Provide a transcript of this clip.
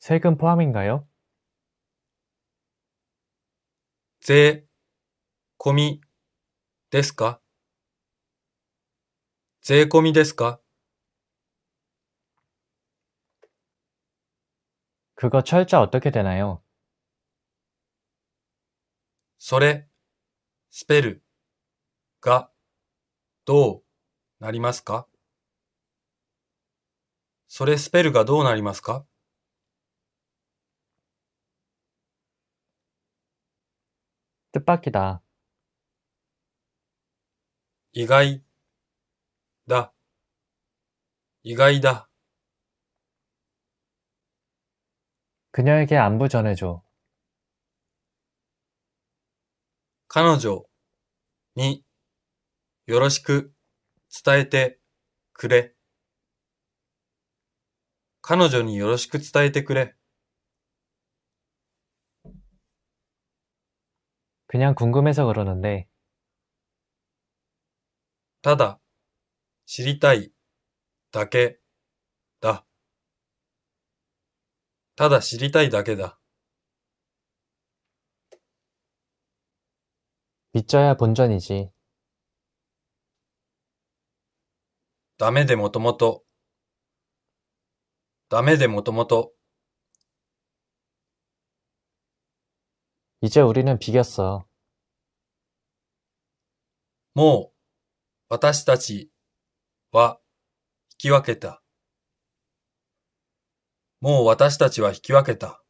세금 포함인가요? 제 고미 ですか?税込미ですか? 그거 철자 어떻게 되나요? それスペルがどうなりますかそれスペルがどうなりますか 뜻밖이다. 이가이다. 이가이다. 그녀에게 안부 전해줘. 카노조니 요러시크 伝えて 그래. 彼女によろしく伝えてくれ。 그냥 궁금해서 그러는데. ただ、知りたい、だけ、だ。ただ知りたいだけだ。 믿져야 본전이지. ダメでもともと。ダメでもともと。이제우리는비겼어もう私たちは引き分けた。もう私たちは引き分けた。